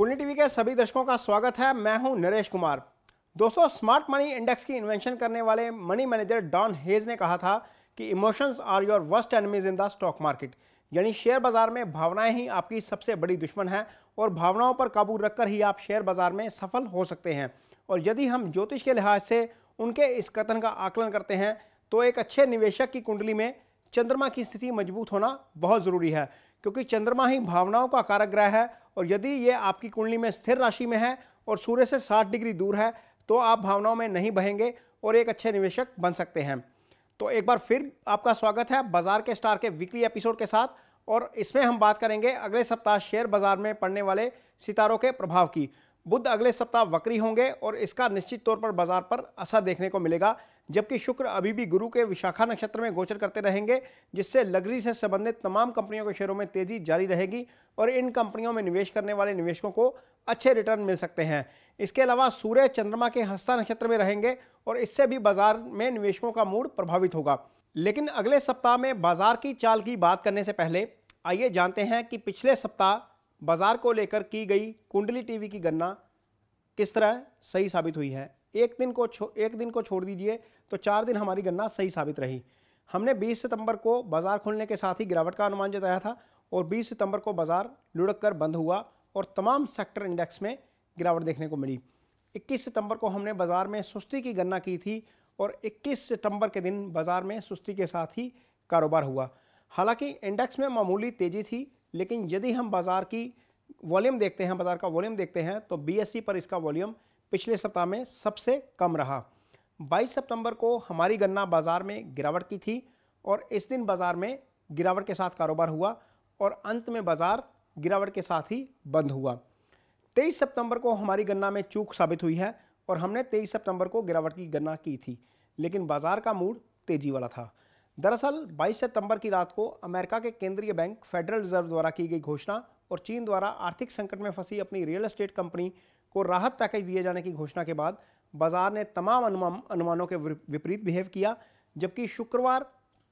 कुंडली टीवी के सभी दर्शकों का स्वागत है मैं हूं नरेश कुमार दोस्तों स्मार्ट मनी इंडेक्स की इन्वेंशन करने वाले मनी मैनेजर डॉन हेज ने कहा था कि emotions are your worst enemies in the stock market यानी शेयर बाजार में भावनाएं ही आपकी सबसे बड़ी दुश्मन है और भावनाओं पर काबू रखकर ही आप शेयर बाजार में सफल हो सकते हैं और यदि हम ज्योतिष के लिहाज से उनके इस कथन का आकलन करते हैं तो एक अच्छे निवेशक की कुंडली में चंद्रमा की स्थिति मजबूत होना बहुत ज़रूरी है क्योंकि चंद्रमा ही भावनाओं का कारक ग्रह है और यदि ये आपकी कुंडली में स्थिर राशि में है और सूर्य से साठ डिग्री दूर है तो आप भावनाओं में नहीं बहेंगे और एक अच्छे निवेशक बन सकते हैं तो एक बार फिर आपका स्वागत है बाजार के स्टार के वीकली एपिसोड के साथ और इसमें हम बात करेंगे अगले सप्ताह शेयर बाजार में पड़ने वाले सितारों के प्रभाव की बुध अगले सप्ताह वक्री होंगे और इसका निश्चित तौर पर बाजार पर असर देखने को मिलेगा जबकि शुक्र अभी भी गुरु के विशाखा नक्षत्र में गोचर करते रहेंगे जिससे लग्जरी से संबंधित तमाम कंपनियों के शेयरों में तेजी जारी रहेगी और इन कंपनियों में निवेश करने वाले निवेशकों को अच्छे रिटर्न मिल सकते हैं इसके अलावा सूर्य चंद्रमा के हस्ता नक्षत्र में रहेंगे और इससे भी बाजार में निवेशकों का मूड प्रभावित होगा लेकिन अगले सप्ताह में बाजार की चाल की बात करने से पहले आइए जानते हैं कि पिछले सप्ताह बाजार को लेकर की गई कुंडली टीवी की गणना किस तरह सही साबित हुई है एक दिन को एक दिन को छोड़ दीजिए तो चार दिन हमारी गणना सही साबित रही हमने 20 सितंबर को बाजार खुलने के साथ ही गिरावट का अनुमान जताया था और 20 सितंबर को बाजार लुढ़क कर बंद हुआ और तमाम सेक्टर इंडेक्स में गिरावट देखने को मिली 21 सितंबर को हमने बाजार में सुस्ती की गणना की थी और 21 सितंबर के दिन बाजार में सुस्ती के साथ ही कारोबार हुआ हालांकि इंडेक्स में मामूली तेज़ी थी लेकिन यदि हम बाज़ार की वॉल्यूम देखते हैं बाज़ार का वॉल्यूम देखते हैं तो बी e पर इसका वॉल्यूम पिछले सप्ताह में सबसे कम रहा 22 सितंबर को हमारी गन्ना बाज़ार में गिरावट की थी और इस दिन बाज़ार में गिरावट के साथ कारोबार हुआ और अंत में बाज़ार गिरावट के साथ ही बंद हुआ तेईस सितंबर को हमारी गन्ना में चूक साबित हुई है और हमने तेईस सितंबर को गिरावट की गन्ना की थी लेकिन बाज़ार का मूड तेज़ी वाला था दरअसल 22 सितंबर की रात को अमेरिका के केंद्रीय बैंक फेडरल रिजर्व द्वारा की गई घोषणा और चीन द्वारा आर्थिक संकट में फंसी अपनी रियल एस्टेट कंपनी को राहत पैकेज दिए जाने की घोषणा के बाद बाजार ने तमाम अनुमान अनुमानों के विपरीत बिहेव किया जबकि शुक्रवार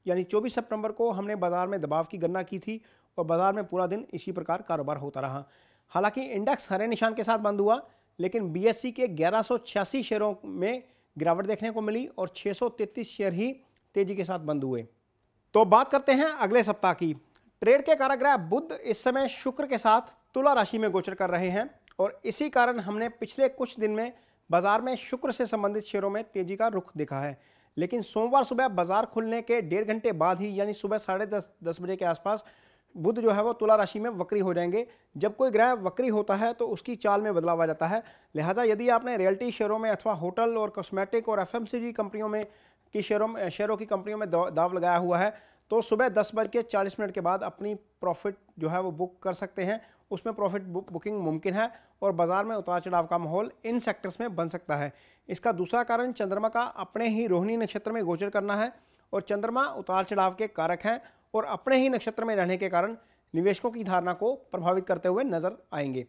यानी 24 सितंबर को हमने बाजार में दबाव की गणना की थी और बाजार में पूरा दिन इसी प्रकार कारोबार होता रहा हालांकि इंडेक्स हरे निशान के साथ बंद हुआ लेकिन बी के ग्यारह शेयरों में गिरावट देखने को मिली और छः शेयर ही तेजी के साथ बंद हुए तो बात करते हैं अगले सप्ताह की ट्रेड के कारागृह बुद्ध इस समय शुक्र के साथ तुला राशि में गोचर कर रहे हैं और इसी कारण हमने पिछले कुछ दिन में बाजार में शुक्र से संबंधित शेयरों में तेजी का रुख देखा है लेकिन सोमवार सुबह बाजार खुलने के डेढ़ घंटे बाद ही यानी सुबह साढ़े दस दस बजे के आसपास बुध जो है वो तुला राशि में वक्री हो जाएंगे जब कोई ग्रह वक्री होता है तो उसकी चाल में बदलाव आ जाता है लिहाजा यदि आपने रियल्टी शेयरों में अथवा होटल और कॉस्मेटिक और एफ कंपनियों में की शेयरों में शेयरों की कंपनियों में दाव लगाया हुआ है तो सुबह दस बज के चालीस मिनट के बाद अपनी प्रॉफिट जो है वो बुक कर सकते हैं उसमें प्रॉफिट बुकिंग मुमकिन है और बाजार में उतार चढ़ाव का माहौल इन सेक्टर्स में बन सकता है इसका दूसरा कारण चंद्रमा का अपने ही रोहिणी नक्षत्र में गोचर करना है और चंद्रमा उतार चढ़ाव के कारक हैं और अपने ही नक्षत्र में रहने के कारण निवेशकों की धारणा को प्रभावित करते हुए नजर आएंगे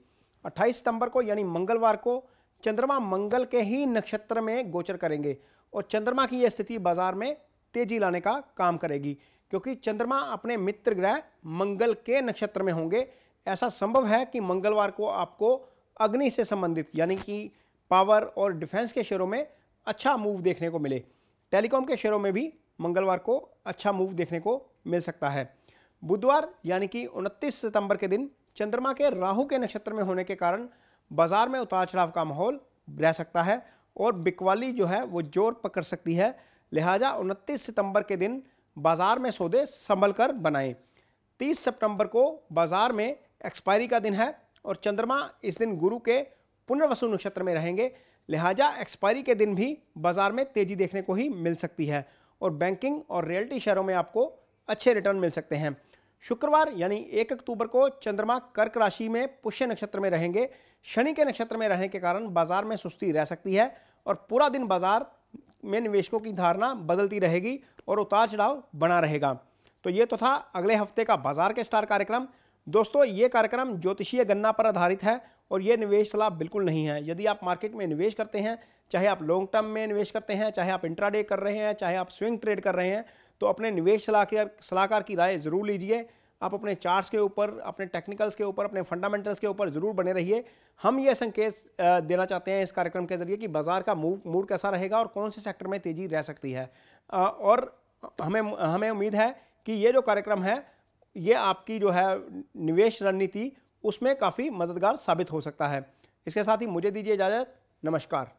28 सितंबर को यानी मंगलवार को चंद्रमा मंगल के ही नक्षत्र में गोचर करेंगे और चंद्रमा की यह स्थिति बाजार में तेजी लाने का काम करेगी क्योंकि चंद्रमा अपने मित्र ग्रह मंगल के नक्षत्र में होंगे ऐसा संभव है कि मंगलवार को आपको अग्नि से संबंधित यानी कि पावर और डिफेंस के शेयरों में अच्छा मूव देखने को मिले टेलीकॉम के शेयरों में भी मंगलवार को अच्छा मूव देखने को मिल सकता है बुधवार यानी कि 29 सितंबर के दिन चंद्रमा के राहु के नक्षत्र में होने के कारण बाजार में उतार चढ़ाव का माहौल रह सकता है और बिकवाली जो है वो जोर पकड़ सकती है लिहाजा 29 सितंबर के दिन बाज़ार में सौदे संभल कर बनाएं तीस सितंबर को बाज़ार में एक्सपायरी का दिन है और चंद्रमा इस दिन गुरु के पुनर्वसु नक्षत्र में रहेंगे लिहाजा एक्सपायरी के दिन भी बाज़ार में तेज़ी देखने को ही मिल सकती है और बैंकिंग और रियल्टी शेयरों में आपको अच्छे रिटर्न मिल सकते हैं शुक्रवार यानी एक अक्टूबर को चंद्रमा कर्क राशि में पुष्य नक्षत्र में रहेंगे शनि के नक्षत्र में रहने के कारण बाजार में सुस्ती रह सकती है और पूरा दिन बाजार में निवेशकों की धारणा बदलती रहेगी और उतार चढ़ाव बना रहेगा तो ये तो था अगले हफ्ते का बाजार के स्टार कार्यक्रम दोस्तों ये कार्यक्रम ज्योतिषीय गन्ना पर आधारित है और ये निवेश सलाह बिल्कुल नहीं है यदि आप मार्केट में निवेश करते हैं चाहे आप लॉन्ग टर्म में निवेश करते हैं चाहे आप इंट्राडे कर रहे हैं चाहे आप स्विंग ट्रेड कर रहे हैं तो अपने निवेश सलाहकार सलाहकार की राय ज़रूर लीजिए आप अपने चार्ट्स के ऊपर अपने टेक्निकल्स के ऊपर अपने फंडामेंटल्स के ऊपर ज़रूर बने रहिए हम ये संकेत देना चाहते हैं इस कार्यक्रम के जरिए कि बाजार का मूव मूड कैसा रहेगा और कौन से सेक्टर में तेज़ी रह सकती है और हमें हमें उम्मीद है कि ये जो कार्यक्रम है ये आपकी जो है निवेश रणनीति उसमें काफ़ी मददगार साबित हो सकता है इसके साथ ही मुझे दीजिए इजाज़त नमस्कार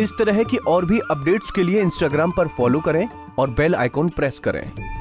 इस तरह की और भी अपडेट्स के लिए इंस्टाग्राम पर फॉलो करें और बेल आइकॉन प्रेस करें